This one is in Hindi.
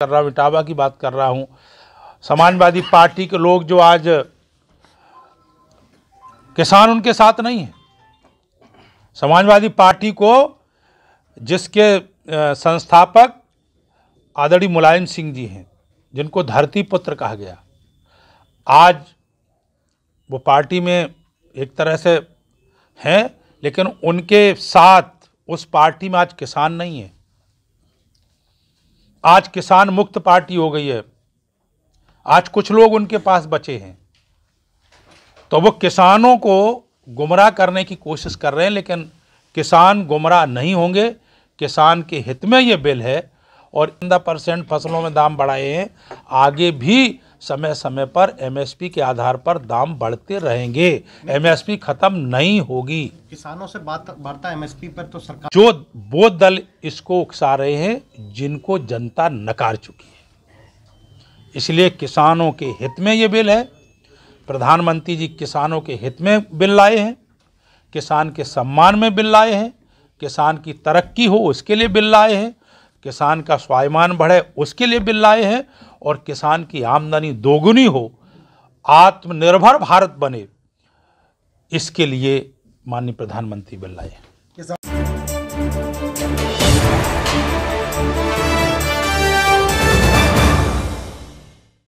कर रहा हूँ इटावा की बात कर रहा हूँ समाजवादी पार्टी के लोग जो आज किसान उनके साथ नहीं है समाजवादी पार्टी को जिसके संस्थापक आदरणीय मुलायम सिंह जी हैं जिनको धरती पुत्र कहा गया आज वो पार्टी में एक तरह से हैं लेकिन उनके साथ उस पार्टी में आज किसान नहीं है आज किसान मुक्त पार्टी हो गई है आज कुछ लोग उनके पास बचे हैं तो वो किसानों को गुमराह करने की कोशिश कर रहे हैं लेकिन किसान गुमराह नहीं होंगे किसान के हित में ये बिल है और इंदा परसेंट फसलों में दाम बढ़ाए हैं आगे भी समय समय पर एमएसपी के आधार पर दाम बढ़ते रहेंगे एमएसपी खत्म नहीं होगी किसानों से बात वार्ता एमएसपी पर तो सरकार जो वो दल इसको उकसा रहे हैं जिनको जनता नकार चुकी है इसलिए किसानों के हित में ये बिल है प्रधानमंत्री जी किसानों के हित में बिल लाए हैं किसान के सम्मान में बिल लाए हैं किसान की तरक्की हो उसके लिए बिल लाए हैं किसान का स्वाभिमान बढ़े उसके लिए बिल लाए हैं और किसान की आमदनी दोगुनी हो आत्मनिर्भर भारत बने इसके लिए माननीय प्रधानमंत्री बिल लाए हैं